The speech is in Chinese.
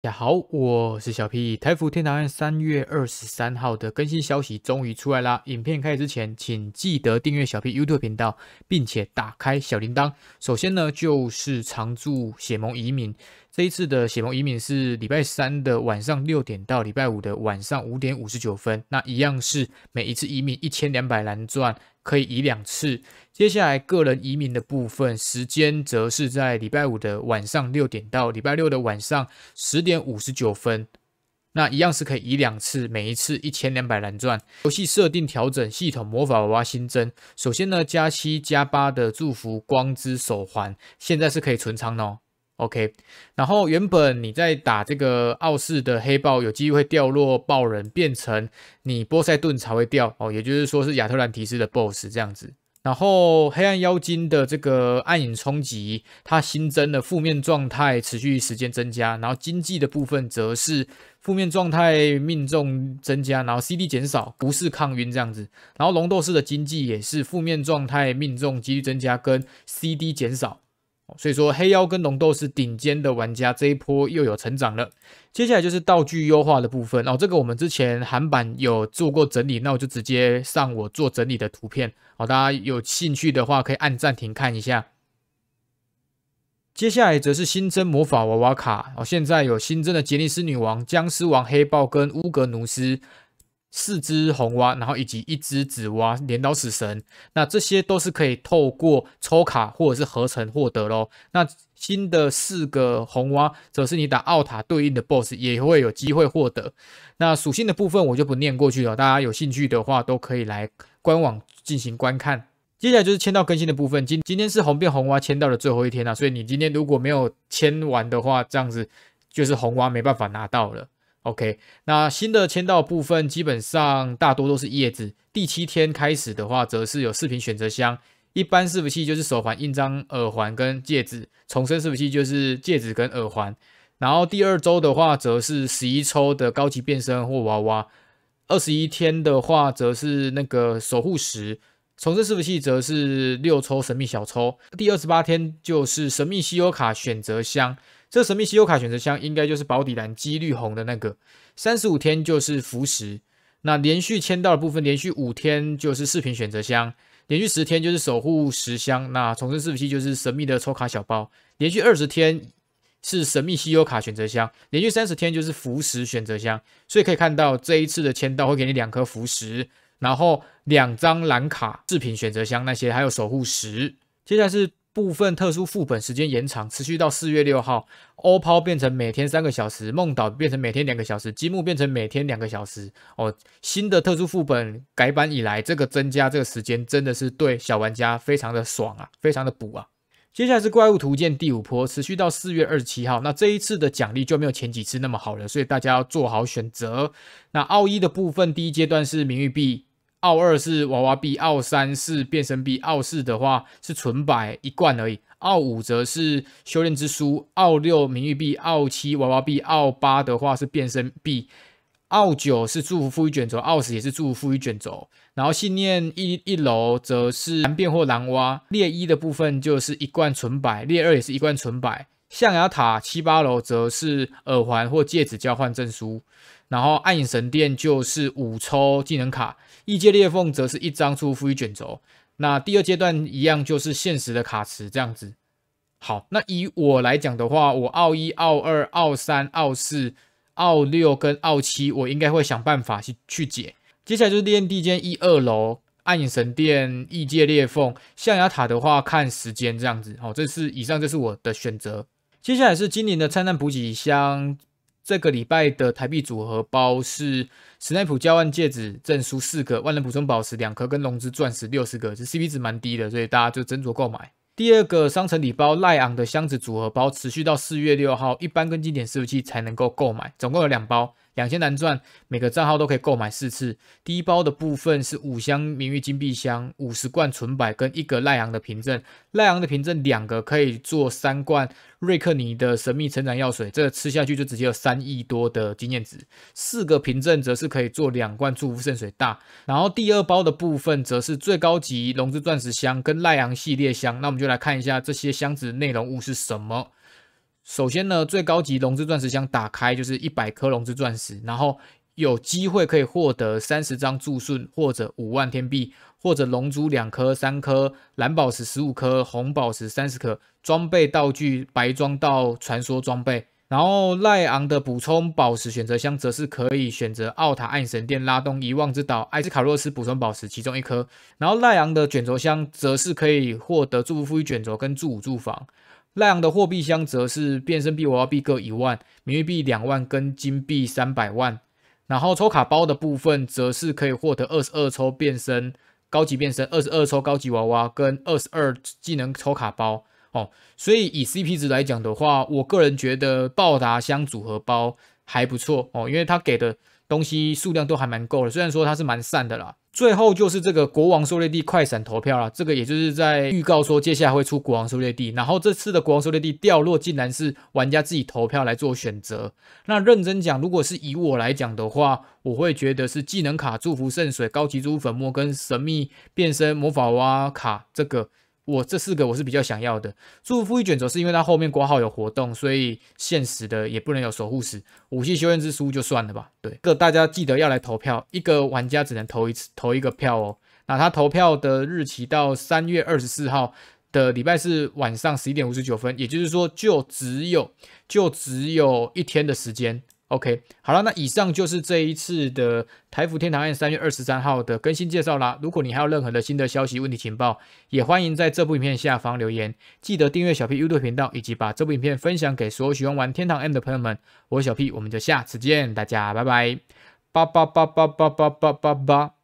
大家好，我是小 P。台服天堂案三月二十三号的更新消息终于出来啦！影片开始之前，请记得订阅小 P YouTube 频道，并且打开小铃铛。首先呢，就是常驻血盟移民。这一次的血盟移民是礼拜三的晚上六点到礼拜五的晚上五点五十九分，那一样是每一次移民一千两百蓝钻可以移两次。接下来个人移民的部分时间则是在礼拜五的晚上六点到礼拜六的晚上十点五十九分，那一样是可以移两次，每一次一千两百蓝钻。游戏设定调整，系统魔法娃娃新增，首先呢加七加八的祝福光之手环，现在是可以存仓哦。OK，然后原本你在打这个奥氏的黑豹，有机会掉落豹人，变成你波塞顿才会掉哦，也就是说是亚特兰蒂斯的 BOSS 这样子。然后黑暗妖精的这个暗影冲击，它新增的负面状态持续时间增加，然后经济的部分则是负面状态命中增加，然后 CD 减少，不是抗晕这样子。然后龙斗士的经济也是负面状态命中几率增加，跟 CD 减少。所以说，黑妖跟龙斗是顶尖的玩家，这一波又有成长了。接下来就是道具优化的部分哦，这个我们之前韩版有做过整理，那我就直接上我做整理的图片哦，大家有兴趣的话可以按暂停看一下。接下来则是新增魔法娃娃卡哦，现在有新增的杰尼斯女王、僵尸王、黑豹跟乌格努斯。四只红蛙，然后以及一只紫蛙，镰刀死神，那这些都是可以透过抽卡或者是合成获得喽。那新的四个红蛙，则是你打奥塔对应的 BOSS 也会有机会获得。那属性的部分我就不念过去了，大家有兴趣的话都可以来官网进行观看。接下来就是签到更新的部分，今今天是红变红蛙签到的最后一天啊，所以你今天如果没有签完的话，这样子就是红蛙没办法拿到了。OK，那新的签到部分基本上大多都是叶子。第七天开始的话，则是有视频选择箱，一般伺服器就是手环、印章、耳环跟戒指，重生伺服器就是戒指跟耳环。然后第二周的话，则是十一抽的高级变身或娃娃。二十一天的话，则是那个守护石，重生伺服器则是六抽神秘小抽。第二十八天就是神秘稀有卡选择箱。这神秘稀有卡选择箱应该就是保底蓝、几率红的那个。三十五天就是符石，那连续签到的部分，连续五天就是视频选择箱，连续十天就是守护石箱。那重生四服器就是神秘的抽卡小包，连续二十天是神秘稀有卡选择箱，连续三十天就是符石选择箱。所以可以看到，这一次的签到会给你两颗符石，然后两张蓝卡、视频选择箱那些，还有守护石。接下来是。部分特殊副本时间延长，持续到四月六号。欧抛变成每天三个小时，梦岛变成每天两个小时，积木变成每天两个小时。哦，新的特殊副本改版以来，这个增加这个时间真的是对小玩家非常的爽啊，非常的补啊。接下来是怪物图鉴第五波，持续到四月二十七号。那这一次的奖励就没有前几次那么好了，所以大家要做好选择。那奥一的部分第一阶段是名誉币。奥二是娃娃币，奥三是变身币，奥四的话是纯白一罐而已，奥五则是修炼之书，奥六名誉币，奥七娃娃币，奥八的话是变身币，奥九是祝福赋予卷轴，奥十也是祝福赋予卷轴。然后信念一一楼则是蓝变或蓝蛙，列一的部分就是一罐纯白，列二也是一罐纯白。象牙塔七八楼则是耳环或戒指交换证书，然后暗影神殿就是五抽技能卡。异界裂缝则是一张出富裕卷轴，那第二阶段一样就是现实的卡池这样子。好，那以我来讲的话，我奥一、奥二、奥三、奥四、奥六跟奥七，我应该会想办法去去解。接下来就是练地间一二楼暗影神殿、异界裂缝、象牙塔的话，看时间这样子。好，这是以上，这是我的选择。接下来是精灵的灿烂补给箱。这个礼拜的台币组合包是史奈普交换戒指证书四个，万能补充宝石两颗，跟龙之钻石六十个，这 CP 值蛮低的，所以大家就斟酌购买。第二个商城礼包，赖昂的箱子组合包，持续到四月六号，一般跟经典伺服器才能够购买，总共有两包。两千难赚，每个账号都可以购买四次。第一包的部分是五箱名誉金币箱、五十罐纯白跟一个赖昂的凭证。赖昂的凭证两个可以做三罐瑞克尼的神秘成长药水，这个吃下去就直接有三亿多的经验值。四个凭证则是可以做两罐祝福圣水大。然后第二包的部分则是最高级龙之钻石箱跟赖昂系列箱。那我们就来看一下这些箱子内容物是什么。首先呢，最高级龙之钻石箱打开就是一百颗龙之钻石，然后有机会可以获得三十张祝顺，或者五万天币，或者龙珠两颗、三颗，蓝宝石十五颗，红宝石三十颗，装备道具白装到传说装备。然后赖昂的补充宝石选择箱则是可以选择奥塔暗神殿拉动遗忘之岛艾斯卡洛斯补充宝石其中一颗，然后赖昂的卷轴箱则是可以获得祝福赋予卷轴跟住五住房，赖昂的货币箱则是变身币娃娃币各一万，名誉币两万跟金币三百万，然后抽卡包的部分则是可以获得二十二抽变身高级变身二十二抽高级娃娃跟二十二技能抽卡包。所以以 CP 值来讲的话，我个人觉得暴达箱组合包还不错哦，因为它给的东西数量都还蛮够的，虽然说它是蛮散的啦。最后就是这个国王狩猎地快闪投票啦，这个也就是在预告说接下来会出国王狩猎地，然后这次的国王狩猎地掉落竟然是玩家自己投票来做选择。那认真讲，如果是以我来讲的话，我会觉得是技能卡祝福圣水高级珠粉末跟神秘变身魔法蛙卡这个。我这四个我是比较想要的，祝福一卷轴是因为它后面挂号有活动，所以限时的也不能有守护使武器修炼之书就算了吧。对，各大家记得要来投票，一个玩家只能投一次投一个票哦。那他投票的日期到三月二十四号的礼拜四晚上十一点五十九分，也就是说就只有就只有一天的时间。OK，好了，那以上就是这一次的台服天堂案三月二十三号的更新介绍啦。如果你还有任何的新的消息、问题、情报，也欢迎在这部影片下方留言。记得订阅小 P YouTube 频道，以及把这部影片分享给所有喜欢玩天堂 M 的朋友们。我是小 P，我们就下次见，大家拜拜，八八八八八八八八。